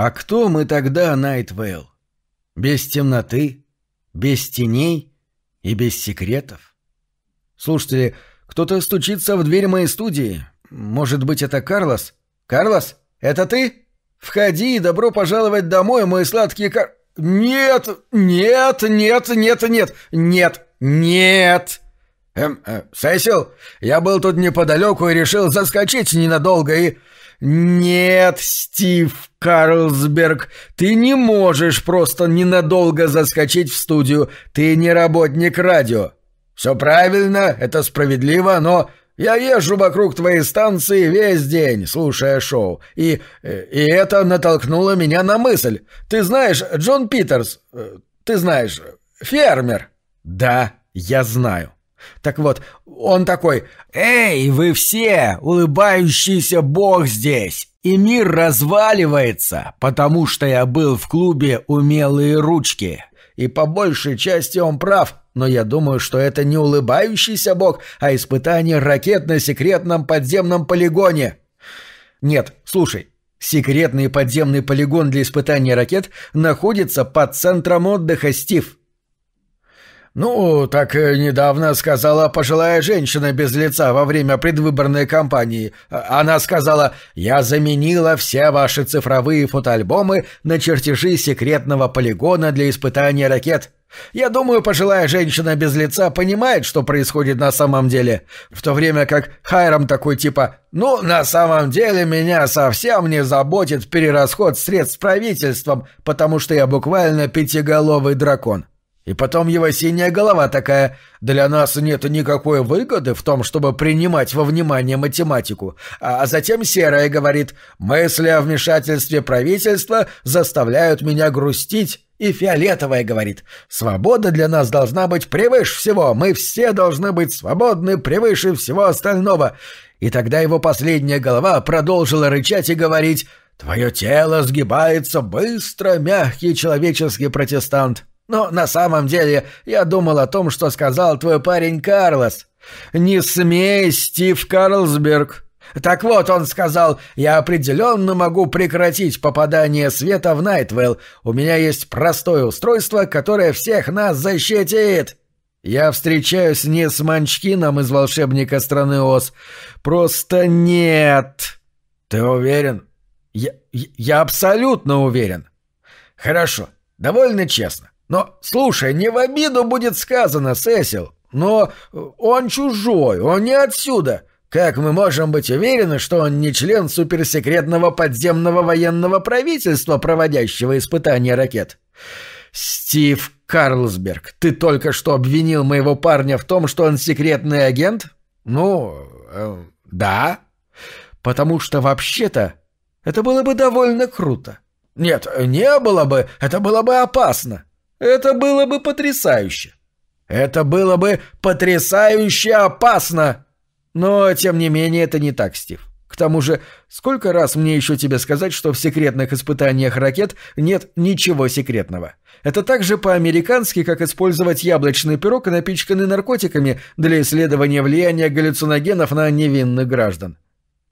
А кто мы тогда, Найтвейл? Без темноты, без теней и без секретов? Слушайте, кто-то стучится в дверь моей студии. Может быть, это Карлос? Карлос, это ты? Входи и добро пожаловать домой, мой сладкий Кар... Нет, нет, нет, нет, нет, нет, нет. Эм, э, Сесил, я был тут неподалеку и решил заскочить ненадолго и... «Нет, Стив Карлсберг, ты не можешь просто ненадолго заскочить в студию. Ты не работник радио». «Все правильно, это справедливо, но я езжу вокруг твоей станции весь день, слушая шоу, и... Э, и это натолкнуло меня на мысль. Ты знаешь, Джон Питерс, э, ты знаешь, фермер». «Да, я знаю». Так вот, он такой «Эй, вы все! Улыбающийся бог здесь! И мир разваливается, потому что я был в клубе «Умелые ручки». И по большей части он прав, но я думаю, что это не улыбающийся бог, а испытание ракет на секретном подземном полигоне». «Нет, слушай, секретный подземный полигон для испытания ракет находится под центром отдыха Стив». «Ну, так э, недавно сказала пожилая женщина без лица во время предвыборной кампании. А, она сказала, я заменила все ваши цифровые фотоальбомы на чертежи секретного полигона для испытания ракет. Я думаю, пожилая женщина без лица понимает, что происходит на самом деле, в то время как Хайрам такой типа «Ну, на самом деле меня совсем не заботит перерасход средств правительством, потому что я буквально пятиголовый дракон». И потом его синяя голова такая. Для нас нет никакой выгоды в том, чтобы принимать во внимание математику. А затем серая говорит, мысли о вмешательстве правительства заставляют меня грустить. И фиолетовая говорит, свобода для нас должна быть превыше всего, мы все должны быть свободны превыше всего остального. И тогда его последняя голова продолжила рычать и говорить, «Твое тело сгибается быстро, мягкий человеческий протестант. Но на самом деле я думал о том, что сказал твой парень Карлос. «Не смей, Стив Карлсберг!» Так вот, он сказал, я определенно могу прекратить попадание света в Найтвелл. У меня есть простое устройство, которое всех нас защитит. Я встречаюсь не с Манчкином из «Волшебника страны Оз». Просто нет. Ты уверен? Я, я абсолютно уверен. Хорошо, довольно честно. Но, слушай, не в обиду будет сказано, Сесил, но э, он чужой, он не отсюда. Как мы можем быть уверены, что он не член суперсекретного подземного военного правительства, проводящего испытания ракет? Стив Карлсберг, ты только что обвинил моего парня в том, что он секретный агент? Ну, э, да. Потому что вообще-то это было бы довольно круто. Нет, не было бы, это было бы опасно. Это было бы потрясающе. Это было бы потрясающе опасно. Но, тем не менее, это не так, Стив. К тому же, сколько раз мне еще тебе сказать, что в секретных испытаниях ракет нет ничего секретного? Это так же по-американски, как использовать яблочный пирог, напичканный наркотиками, для исследования влияния галлюциногенов на невинных граждан.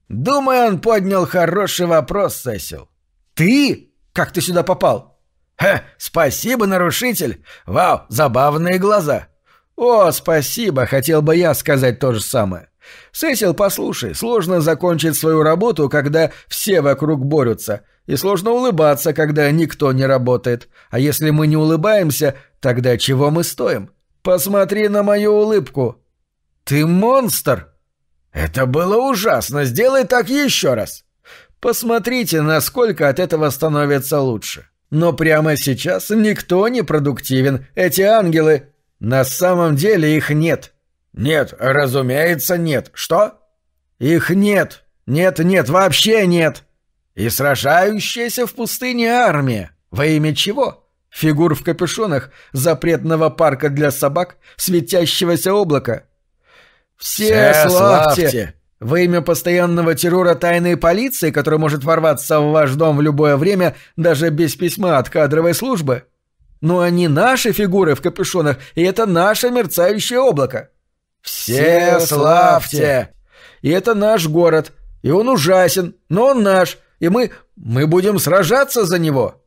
Думаю, он поднял хороший вопрос, Сесил. «Ты? Как ты сюда попал?» «Ха, спасибо, нарушитель! Вау, забавные глаза!» «О, спасибо, хотел бы я сказать то же самое!» «Сесил, послушай, сложно закончить свою работу, когда все вокруг борются, и сложно улыбаться, когда никто не работает. А если мы не улыбаемся, тогда чего мы стоим? Посмотри на мою улыбку!» «Ты монстр!» «Это было ужасно! Сделай так еще раз!» «Посмотрите, насколько от этого становится лучше!» Но прямо сейчас никто не продуктивен. Эти ангелы... На самом деле их нет. Нет, разумеется, нет. Что? Их нет. Нет, нет, вообще нет. И сражающаяся в пустыне армия. Во имя чего? Фигур в капюшонах, запретного парка для собак, светящегося облака. Все, Все славьте, славьте во имя постоянного террора тайной полиции, которая может ворваться в ваш дом в любое время, даже без письма от кадровой службы? Но они наши фигуры в капюшонах, и это наше мерцающее облако. Все славьте! И это наш город, и он ужасен, но он наш, и мы... мы будем сражаться за него!»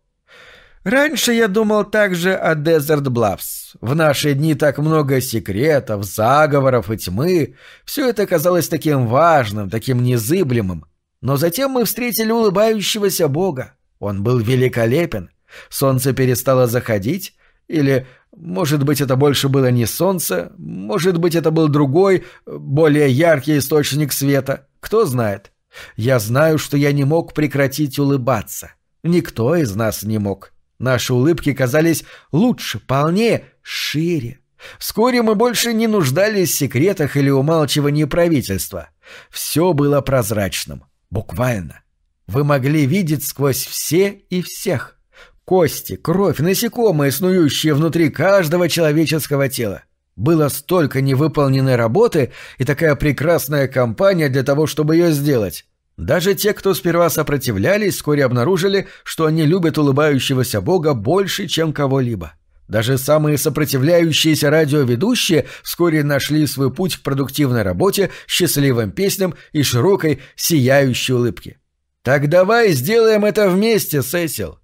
Раньше я думал также о Desert Bluffs. В наши дни так много секретов, заговоров и тьмы. Все это казалось таким важным, таким незыблемым. Но затем мы встретили улыбающегося бога. Он был великолепен. Солнце перестало заходить, или, может быть, это больше было не солнце, может быть, это был другой, более яркий источник света. Кто знает. Я знаю, что я не мог прекратить улыбаться. Никто из нас не мог. Наши улыбки казались лучше, полнее, шире. Вскоре мы больше не нуждались в секретах или умалчивании правительства. Все было прозрачным. Буквально. Вы могли видеть сквозь все и всех. Кости, кровь, насекомые, снующие внутри каждого человеческого тела. Было столько невыполненной работы и такая прекрасная компания для того, чтобы ее сделать. Даже те, кто сперва сопротивлялись, вскоре обнаружили, что они любят улыбающегося Бога больше, чем кого-либо. Даже самые сопротивляющиеся радиоведущие вскоре нашли свой путь к продуктивной работе, счастливым песням и широкой, сияющей улыбке. «Так давай сделаем это вместе, Сесил!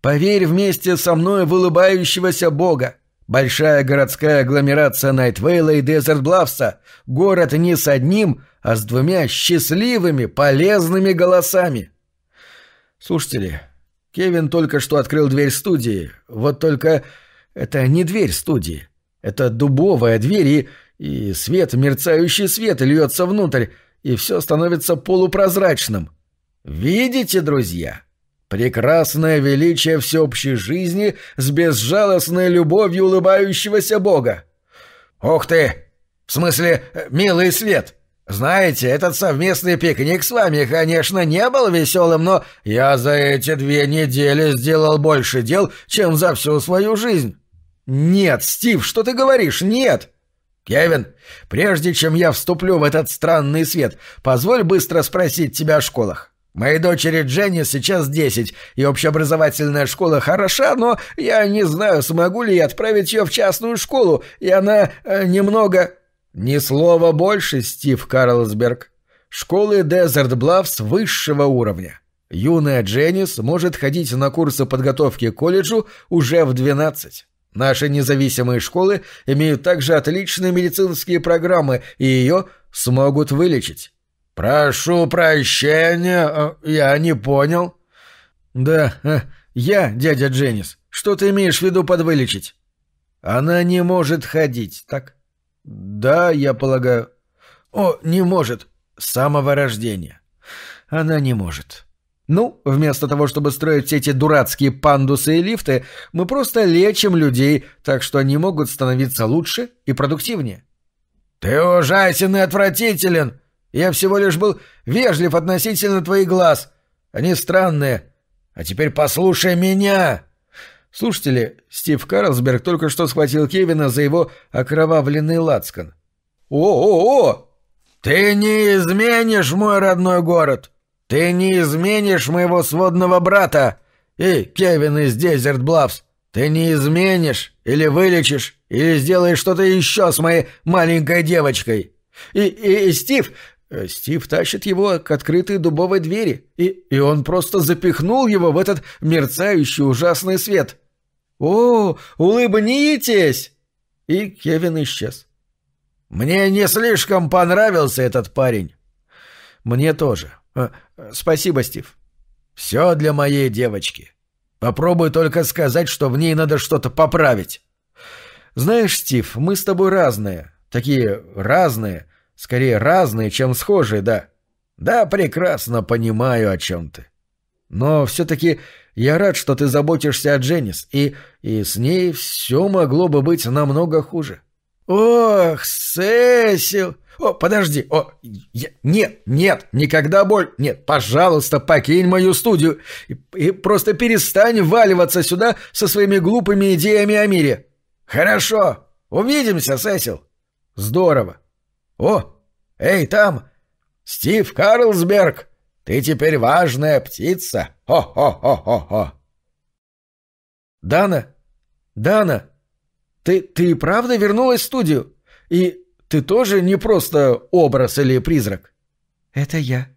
Поверь вместе со мной в улыбающегося Бога! Большая городская агломерация Найтвейла и Дезертблавса. Город не с одним, а с двумя счастливыми, полезными голосами. Слушайте ли, Кевин только что открыл дверь студии. Вот только это не дверь студии. Это дубовая дверь, и, и свет, мерцающий свет льется внутрь, и все становится полупрозрачным. Видите, друзья? — Прекрасное величие всеобщей жизни с безжалостной любовью улыбающегося Бога. Ух ты! В смысле, э, милый свет! Знаете, этот совместный пикник с вами, конечно, не был веселым, но я за эти две недели сделал больше дел, чем за всю свою жизнь. Нет, Стив, что ты говоришь? Нет! Кевин, прежде чем я вступлю в этот странный свет, позволь быстро спросить тебя о школах. Моей дочери Дженни сейчас десять, и общеобразовательная школа хороша, но я не знаю, смогу ли я отправить ее в частную школу, и она э, немного...» «Ни слова больше, Стив Карлсберг. Школы Desert Bluffs высшего уровня. Юная Дженнис может ходить на курсы подготовки к колледжу уже в 12. Наши независимые школы имеют также отличные медицинские программы, и ее смогут вылечить. «Прошу прощения, э, я не понял». «Да, э, я, дядя Дженнис. Что ты имеешь в виду под вылечить? «Она не может ходить, так?» «Да, я полагаю». «О, не может. С самого рождения». «Она не может». Ну, вместо того, чтобы строить все эти дурацкие пандусы и лифты, мы просто лечим людей, так что они могут становиться лучше и продуктивнее. «Ты ужасен и отвратителен!» Я всего лишь был вежлив относительно твоих глаз. Они странные. А теперь послушай меня!» Слушатели, Стив Карлсберг только что схватил Кевина за его окровавленный лацкан. «О-о-о! Ты не изменишь мой родной город! Ты не изменишь моего сводного брата! И Кевин из Дезерт Блавс! Ты не изменишь или вылечишь, или сделаешь что-то еще с моей маленькой девочкой!» И, и, и Стив, Э, Стив тащит его к открытой дубовой двери, и, и он просто запихнул его в этот мерцающий ужасный свет. «О, улыбнитесь!» И Кевин исчез. «Мне не слишком понравился этот парень». «Мне тоже. Э, спасибо, Стив». «Все для моей девочки. Попробуй только сказать, что в ней надо что-то поправить». «Знаешь, Стив, мы с тобой разные. Такие разные» Скорее разные, чем схожие, да. Да, прекрасно понимаю, о чем ты. Но все-таки я рад, что ты заботишься о Дженнис, и, и с ней все могло бы быть намного хуже. Ох, Сесил! О, подожди, о, я, нет, нет, никогда боль, нет, пожалуйста, покинь мою студию и, и просто перестань валиваться сюда со своими глупыми идеями о мире. Хорошо, увидимся, Сесил. Здорово. «О! Эй, там! Стив Карлсберг! Ты теперь важная птица! Хо-хо-хо-хо-хо!» «Дана! Дана! Ты, ты правда вернулась в студию? И ты тоже не просто образ или призрак?» «Это я.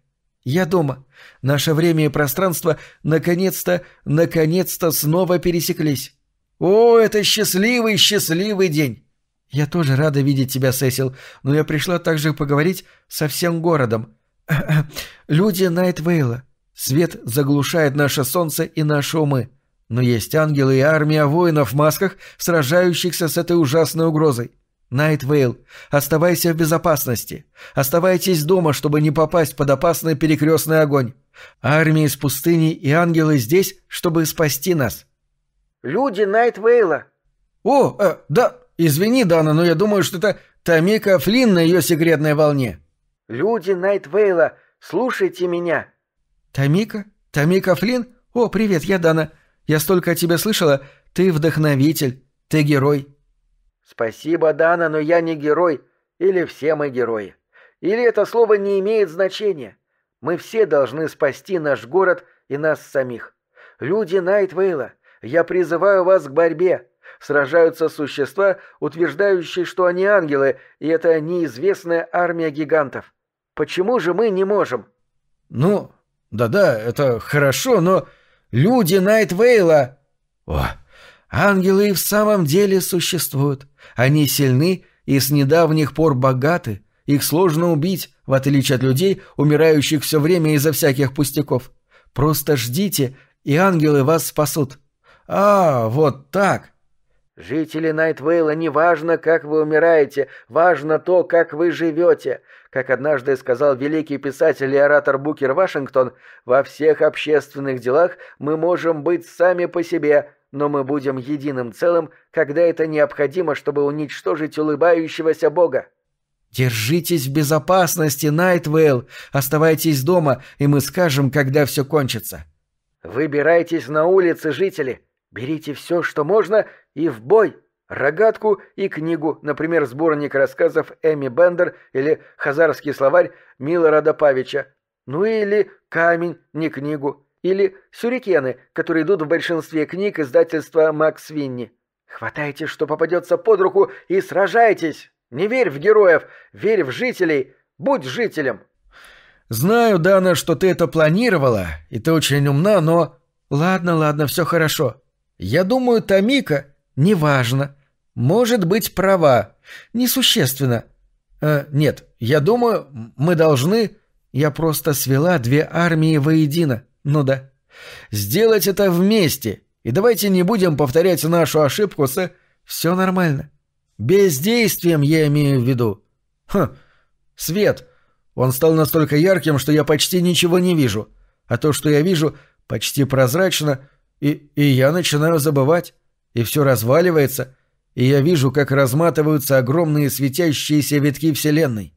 Я дома. Наше время и пространство наконец-то, наконец-то снова пересеклись. О, это счастливый, счастливый день! «Я тоже рада видеть тебя, Сесил, но я пришла также поговорить со всем городом. Люди Найтвейла. Свет заглушает наше солнце и наши умы. Но есть ангелы и армия воинов в масках, сражающихся с этой ужасной угрозой. Найтвейл, оставайся в безопасности. Оставайтесь дома, чтобы не попасть под опасный перекрестный огонь. Армия из пустыни и ангелы здесь, чтобы спасти нас». «Люди Найтвейла». «О, э, да, Извини, Дана, но я думаю, что это Томика Флинн на ее секретной волне». «Люди Найтвейла, слушайте меня!» «Томика? Томика Флинн? О, привет, я Дана. Я столько о тебе слышала. Ты вдохновитель. Ты герой». «Спасибо, Дана, но я не герой. Или все мы герои. Или это слово не имеет значения. Мы все должны спасти наш город и нас самих. Люди Найтвейла, я призываю вас к борьбе сражаются существа, утверждающие, что они ангелы, и это неизвестная армия гигантов. Почему же мы не можем? Ну, да-да, это хорошо, но люди Найтвейла... О, ангелы и в самом деле существуют. Они сильны и с недавних пор богаты. Их сложно убить, в отличие от людей, умирающих все время из-за всяких пустяков. Просто ждите, и ангелы вас спасут. А, вот так. Жители Найтвейла, неважно, как вы умираете, важно то, как вы живете. Как однажды сказал великий писатель и оратор Букер Вашингтон, во всех общественных делах мы можем быть сами по себе, но мы будем единым целым, когда это необходимо, чтобы уничтожить улыбающегося Бога. Держитесь в безопасности, Найтвейл. Оставайтесь дома, и мы скажем, когда все кончится. Выбирайтесь на улицы, жители. Берите все, что можно, и в бой! Рогатку и книгу, например, сборник рассказов Эми Бендер или «Хазарский словарь» Милорада Павича. Ну или «Камень, не книгу». Или «Сюрикены», которые идут в большинстве книг издательства Макс Винни. Хватайте, что попадется под руку, и сражайтесь! Не верь в героев, верь в жителей, будь жителем!» «Знаю, Дана, что ты это планировала, и ты очень умна, но...» «Ладно, ладно, все хорошо. Я думаю, Тамика, неважно, может быть права, несущественно. Э, нет, я думаю, мы должны... Я просто свела две армии воедино, ну да. Сделать это вместе, и давайте не будем повторять нашу ошибку с... Все нормально. Бездействием я имею в виду. Хм, свет. Он стал настолько ярким, что я почти ничего не вижу. А то, что я вижу, почти прозрачно, и, и я начинаю забывать, и все разваливается, и я вижу, как разматываются огромные светящиеся витки Вселенной.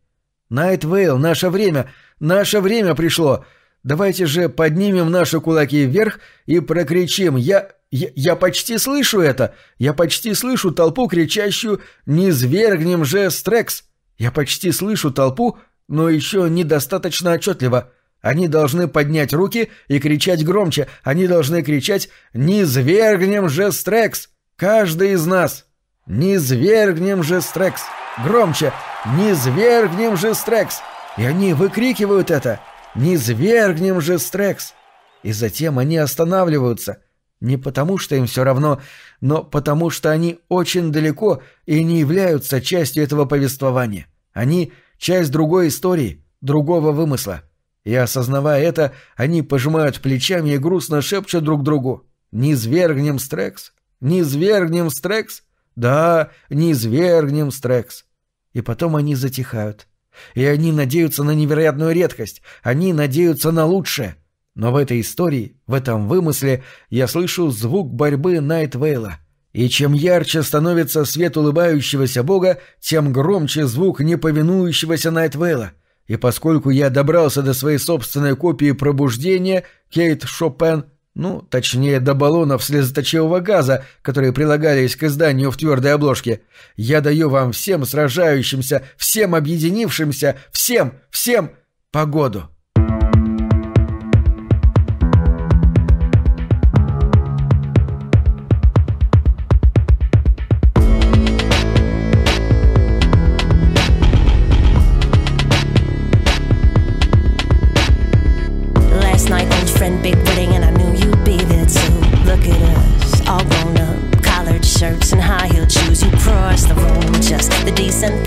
Найт Вейл, наше время, наше время пришло. Давайте же поднимем наши кулаки вверх и прокричим «Я...» Я, я почти слышу это! Я почти слышу толпу, кричащую «Не свергнем же Стрекс!» Я почти слышу толпу, но еще недостаточно отчетливо. Они должны поднять руки и кричать громче. Они должны кричать «Низвергнем же Стрекс!» Каждый из нас. «Низвергнем же Стрекс!» Громче! «Низвергнем же Стрекс!» И они выкрикивают это. «Низвергнем же Стрекс!» И затем они останавливаются. Не потому, что им все равно, но потому, что они очень далеко и не являются частью этого повествования. Они — часть другой истории, другого вымысла. И осознавая это, они пожимают плечами и грустно шепчут друг другу. «Не звергнем Стрекс! Не звергнем Стрекс! Да, не звергнем Стрекс!» И потом они затихают. И они надеются на невероятную редкость, они надеются на лучшее. Но в этой истории, в этом вымысле, я слышу звук борьбы Найтвейла. И чем ярче становится свет улыбающегося бога, тем громче звук неповинующегося Найтвейла — и поскольку я добрался до своей собственной копии пробуждения, Кейт Шопен, ну, точнее, до баллонов слезоточивого газа, которые прилагались к изданию в твердой обложке, я даю вам всем сражающимся, всем объединившимся, всем, всем погоду.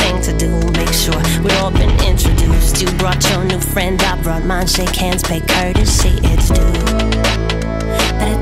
thing to do. Make sure we all been introduced. You brought your new friend, I brought mine. Shake hands, pay courtesy, it's due. But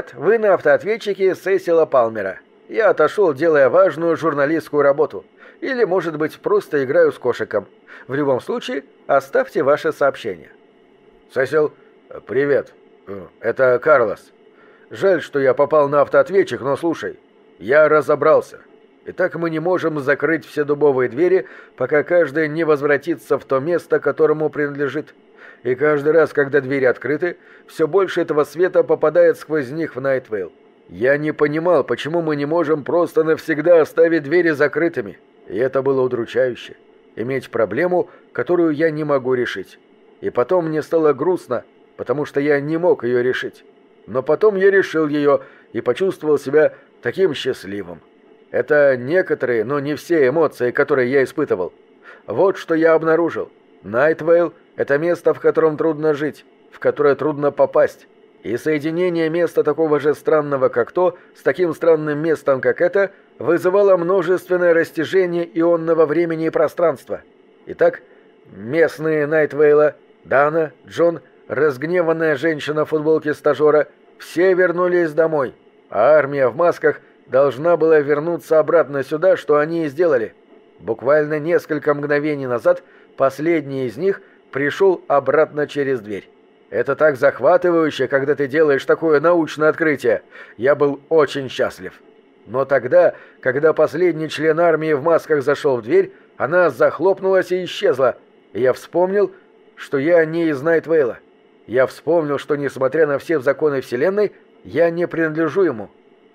«Привет, вы на автоответчике Сесила Палмера. Я отошел, делая важную журналистскую работу. Или, может быть, просто играю с кошиком. В любом случае, оставьте ваше сообщение». «Сесил, привет. Э, это Карлос. Жаль, что я попал на автоответчик, но слушай, я разобрался». Итак, мы не можем закрыть все дубовые двери, пока каждый не возвратится в то место, которому принадлежит и каждый раз, когда двери открыты, все больше этого света попадает сквозь них в Найтвейл. Я не понимал, почему мы не можем просто навсегда оставить двери закрытыми, и это было удручающе. Иметь проблему, которую я не могу решить. И потом мне стало грустно, потому что я не мог ее решить. Но потом я решил ее и почувствовал себя таким счастливым. Это некоторые, но не все эмоции, которые я испытывал. Вот что я обнаружил – Найтвейл – это место, в котором трудно жить, в которое трудно попасть. И соединение места такого же странного, как то, с таким странным местом, как это, вызывало множественное растяжение ионного времени и пространства. Итак, местные Найтвейла, Дана, Джон, разгневанная женщина в футболке стажера – все вернулись домой, а армия в масках должна была вернуться обратно сюда, что они и сделали. Буквально несколько мгновений назад – Последний из них пришел обратно через дверь. Это так захватывающе, когда ты делаешь такое научное открытие. Я был очень счастлив. Но тогда, когда последний член армии в масках зашел в дверь, она захлопнулась и исчезла. я вспомнил, что я не из Найтвейла. Я вспомнил, что, несмотря на все законы Вселенной, я не принадлежу ему.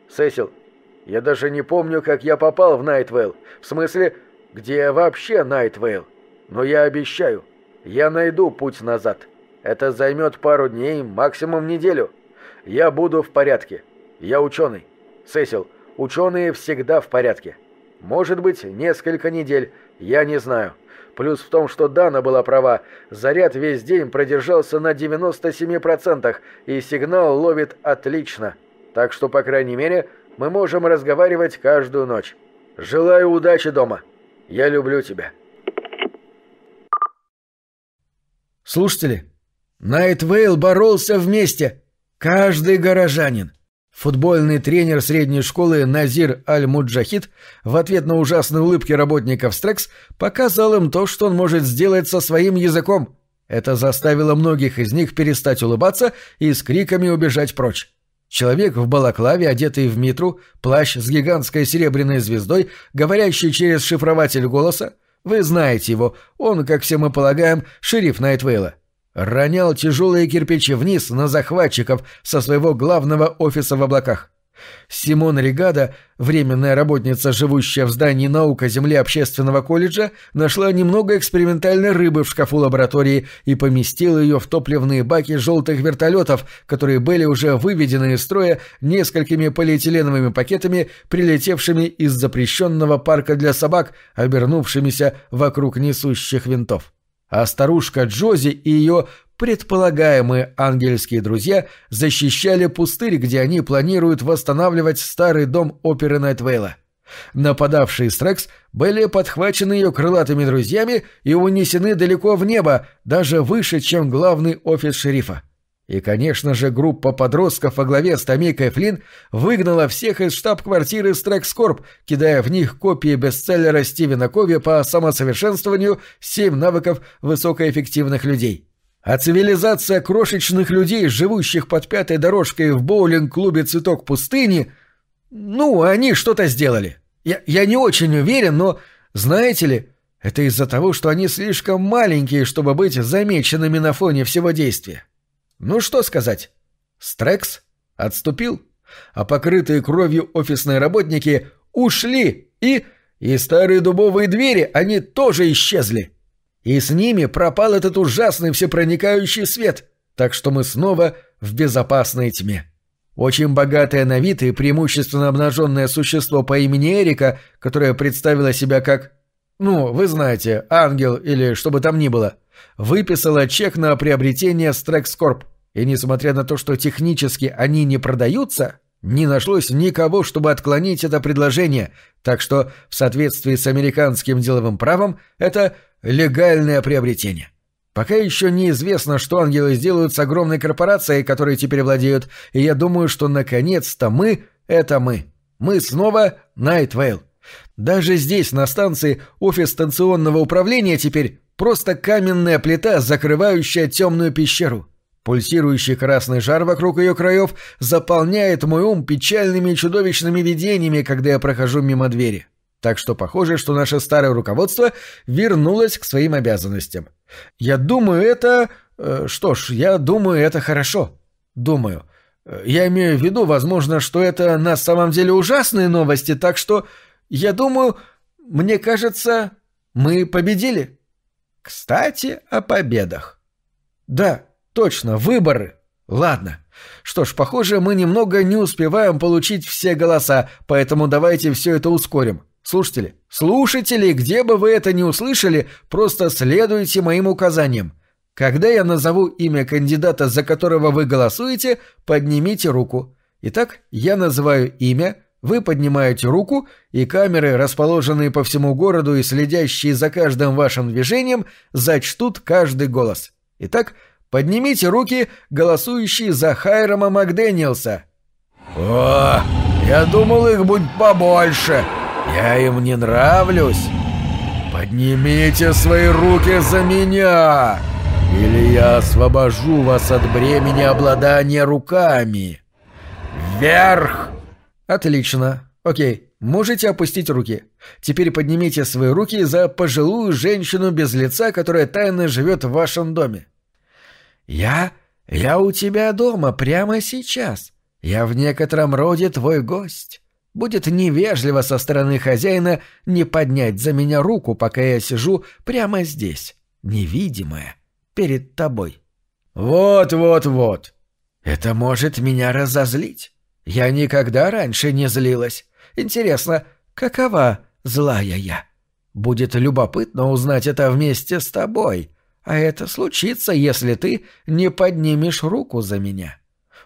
Сесил, я даже не помню, как я попал в Найтвейл. В смысле, где вообще Найтвейл? Но я обещаю, я найду путь назад. Это займет пару дней, максимум неделю. Я буду в порядке. Я ученый. Сесил, ученые всегда в порядке. Может быть, несколько недель, я не знаю. Плюс в том, что Дана была права. Заряд весь день продержался на 97%, и сигнал ловит отлично. Так что, по крайней мере, мы можем разговаривать каждую ночь. Желаю удачи дома. Я люблю тебя. Слушатели, Найт Вейл боролся вместе. Каждый горожанин. Футбольный тренер средней школы Назир Аль-Муджахид в ответ на ужасные улыбки работников Стрекс показал им то, что он может сделать со своим языком. Это заставило многих из них перестать улыбаться и с криками убежать прочь. Человек в балаклаве, одетый в митру, плащ с гигантской серебряной звездой, говорящий через шифрователь голоса, вы знаете его. Он, как все мы полагаем, шериф Найтвейла. Ронял тяжелые кирпичи вниз на захватчиков со своего главного офиса в облаках. Симон Регада, временная работница, живущая в здании наука Земли общественного колледжа, нашла немного экспериментальной рыбы в шкафу лаборатории и поместила ее в топливные баки желтых вертолетов, которые были уже выведены из строя несколькими полиэтиленовыми пакетами, прилетевшими из запрещенного парка для собак, обернувшимися вокруг несущих винтов а старушка Джози и ее предполагаемые ангельские друзья защищали пустырь, где они планируют восстанавливать старый дом оперы Найтвейла. Нападавшие Стрекс были подхвачены ее крылатыми друзьями и унесены далеко в небо, даже выше, чем главный офис шерифа. И, конечно же, группа подростков во главе с Томикой Флинн выгнала всех из штаб-квартиры Стрекскорп, кидая в них копии бестселлера Стивена Кови по самосовершенствованию «Семь навыков высокоэффективных людей». А цивилизация крошечных людей, живущих под пятой дорожкой в боулинг-клубе «Цветок пустыни», ну, они что-то сделали. Я, я не очень уверен, но, знаете ли, это из-за того, что они слишком маленькие, чтобы быть замеченными на фоне всего действия. Ну что сказать? Стрекс отступил, а покрытые кровью офисные работники ушли и... И старые дубовые двери, они тоже исчезли. И с ними пропал этот ужасный всепроникающий свет, так что мы снова в безопасной тьме. Очень богатое на вид и преимущественно обнаженное существо по имени Эрика, которое представило себя как... Ну, вы знаете, ангел или что бы там ни было — выписала чек на приобретение Стрекскорп, и несмотря на то, что технически они не продаются, не нашлось никого, чтобы отклонить это предложение, так что в соответствии с американским деловым правом это легальное приобретение. Пока еще неизвестно, что ангелы сделают с огромной корпорацией, которой теперь владеют, и я думаю, что наконец-то мы — это мы. Мы снова Найтвейл. Даже здесь, на станции, офис станционного управления теперь Просто каменная плита, закрывающая темную пещеру. Пульсирующий красный жар вокруг ее краев заполняет мой ум печальными и чудовищными видениями, когда я прохожу мимо двери. Так что похоже, что наше старое руководство вернулось к своим обязанностям. Я думаю, это... Э, что ж, я думаю, это хорошо. Думаю. Э, я имею в виду, возможно, что это на самом деле ужасные новости, так что... Я думаю, мне кажется, мы победили. Кстати, о победах. Да, точно, выборы. Ладно. Что ж, похоже, мы немного не успеваем получить все голоса, поэтому давайте все это ускорим. Слушатели, слушатели, где бы вы это ни услышали, просто следуйте моим указаниям. Когда я назову имя кандидата, за которого вы голосуете, поднимите руку. Итак, я называю имя, вы поднимаете руку, и камеры, расположенные по всему городу и следящие за каждым вашим движением, зачтут каждый голос. Итак, поднимите руки, голосующие за Хайрама Макдэниелса. О, я думал, их будет побольше. Я им не нравлюсь. Поднимите свои руки за меня, или я освобожу вас от бремени обладания руками. Вверх! «Отлично. Окей. Можете опустить руки. Теперь поднимите свои руки за пожилую женщину без лица, которая тайно живет в вашем доме». «Я? Я у тебя дома прямо сейчас. Я в некотором роде твой гость. Будет невежливо со стороны хозяина не поднять за меня руку, пока я сижу прямо здесь, невидимая, перед тобой». «Вот-вот-вот. Это может меня разозлить». Я никогда раньше не злилась. Интересно, какова злая я? Будет любопытно узнать это вместе с тобой. А это случится, если ты не поднимешь руку за меня.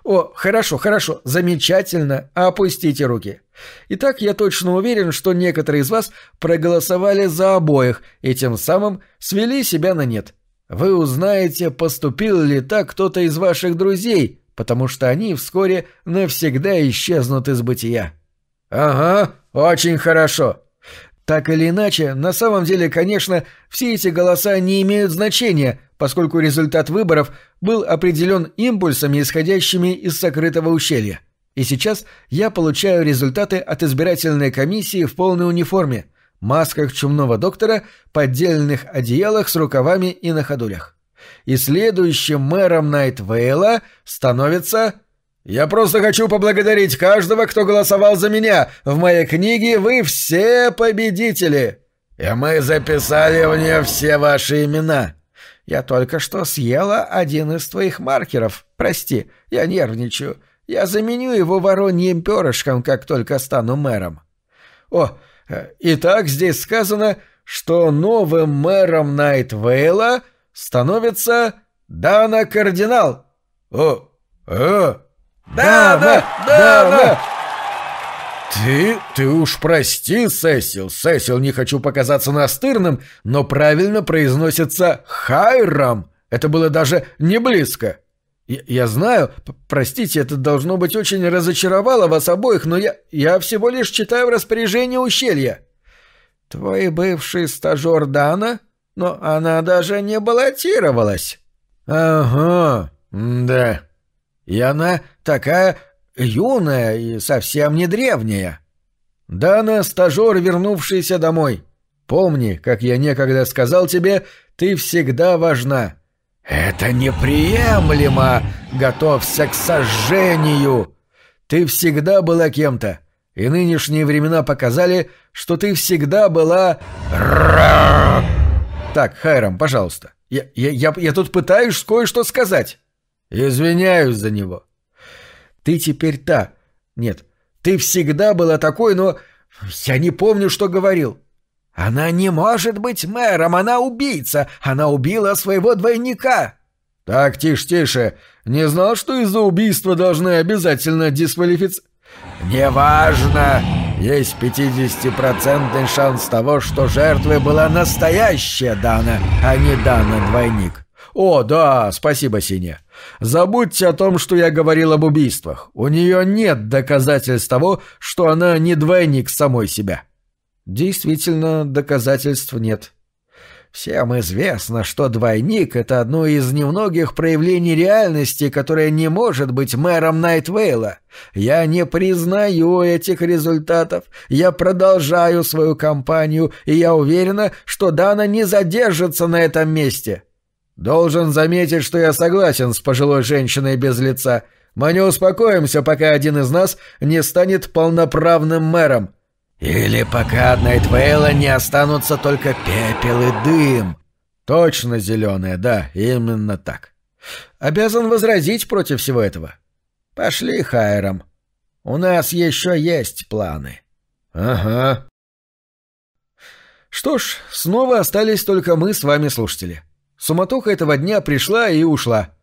О, хорошо, хорошо, замечательно. Опустите руки. Итак, я точно уверен, что некоторые из вас проголосовали за обоих и тем самым свели себя на нет. Вы узнаете, поступил ли так кто-то из ваших друзей, потому что они вскоре навсегда исчезнут из бытия. «Ага, очень хорошо», так или иначе, на самом деле, конечно, все эти голоса не имеют значения, поскольку результат выборов был определен импульсами, исходящими из сокрытого ущелья. И сейчас я получаю результаты от избирательной комиссии в полной униформе, масках чумного доктора, поддельных одеялах с рукавами и на ходулях и следующим мэром Найтвейла становится... «Я просто хочу поблагодарить каждого, кто голосовал за меня. В моей книге вы все победители!» «И мы записали в нее все ваши имена!» «Я только что съела один из твоих маркеров. Прости, я нервничаю. Я заменю его вороньим перышком, как только стану мэром». «О, э, и так здесь сказано, что новым мэром Найтвейла...» становится Дана Кардинал. О, о, э, да, да, да, да. Ты, ты уж прости, Сесил, Сесил, не хочу показаться настырным, но правильно произносится Хайрам. Это было даже не близко. Я, я знаю, простите, это должно быть очень разочаровало вас обоих, но я, я всего лишь читаю распоряжение ущелья. Твой бывший стажер Дана но она даже не баллотировалась. Ага, да. И она такая юная и совсем не древняя. Да, она стажер, вернувшийся домой. Помни, как я некогда сказал тебе, ты всегда важна. Это неприемлемо! Готовься к сожжению! Ты всегда была кем-то, и нынешние времена показали, что ты всегда была... Так, Хайрам, пожалуйста. Я, я, я, я тут пытаюсь кое-что сказать. Извиняюсь за него. Ты теперь та. Нет, ты всегда была такой, но... Я не помню, что говорил. Она не может быть мэром, она убийца. Она убила своего двойника. Так, тише, тише. Не знал, что из-за убийства должны обязательно дисквалифици... дисквалифицировать. Неважно. Есть 50% шанс того, что жертвой была настоящая Дана, а не Дана-двойник. «О, да, спасибо, Синя. Забудьте о том, что я говорил об убийствах. У нее нет доказательств того, что она не двойник самой себя». «Действительно, доказательств нет», Всем известно, что двойник — это одно из немногих проявлений реальности, которое не может быть мэром Найтвейла. Я не признаю этих результатов. Я продолжаю свою кампанию, и я уверена, что Дана не задержится на этом месте. Должен заметить, что я согласен с пожилой женщиной без лица. Мы не успокоимся, пока один из нас не станет полноправным мэром. Или пока от Найтвейла не останутся только пепел и дым. Точно зеленая, да, именно так. Обязан возразить против всего этого. Пошли, Хайрам. У нас еще есть планы. Ага. Что ж, снова остались только мы с вами, слушатели. Суматоха этого дня пришла и ушла.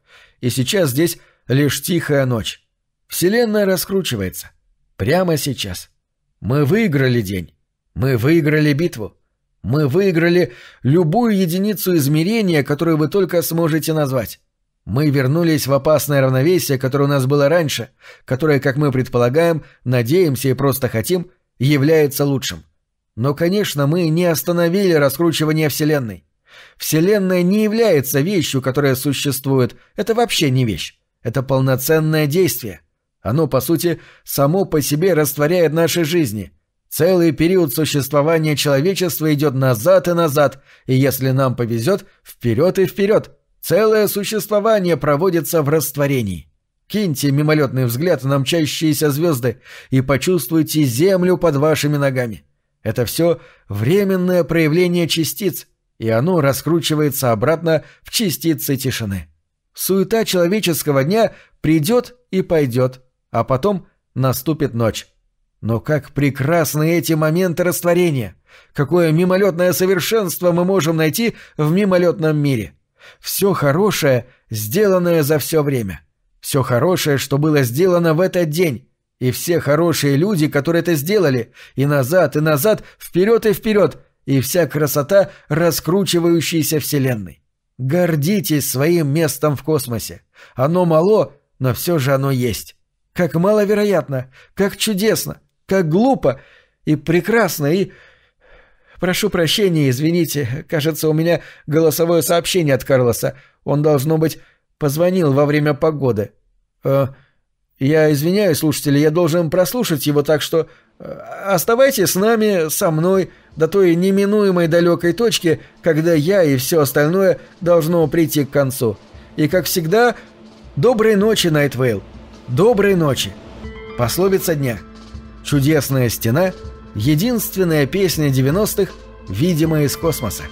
И сейчас здесь лишь тихая ночь. Вселенная раскручивается. Прямо сейчас. — мы выиграли день. Мы выиграли битву. Мы выиграли любую единицу измерения, которую вы только сможете назвать. Мы вернулись в опасное равновесие, которое у нас было раньше, которое, как мы предполагаем, надеемся и просто хотим, является лучшим. Но, конечно, мы не остановили раскручивание Вселенной. Вселенная не является вещью, которая существует. Это вообще не вещь. Это полноценное действие. Оно, по сути, само по себе растворяет наши жизни. Целый период существования человечества идет назад и назад, и если нам повезет, вперед и вперед. Целое существование проводится в растворении. Киньте мимолетный взгляд на мчащиеся звезды и почувствуйте землю под вашими ногами. Это все временное проявление частиц, и оно раскручивается обратно в частицы тишины. Суета человеческого дня придет и пойдет – а потом наступит ночь. Но как прекрасны эти моменты растворения! Какое мимолетное совершенство мы можем найти в мимолетном мире! Все хорошее, сделанное за все время. Все хорошее, что было сделано в этот день. И все хорошие люди, которые это сделали. И назад, и назад, вперед и вперед. И вся красота раскручивающейся Вселенной. Гордитесь своим местом в космосе. Оно мало, но все же оно есть. Как маловероятно, как чудесно, как глупо и прекрасно, и... Прошу прощения, извините, кажется, у меня голосовое сообщение от Карлоса. Он, должно быть, позвонил во время погоды. Э, я извиняюсь, слушатели, я должен прослушать его, так что э, оставайтесь с нами, со мной, до той неминуемой далекой точки, когда я и все остальное должно прийти к концу. И, как всегда, доброй ночи, Найтвейл. Доброй ночи. Пословица дня. Чудесная стена — единственная песня 90-х, видимая из космоса.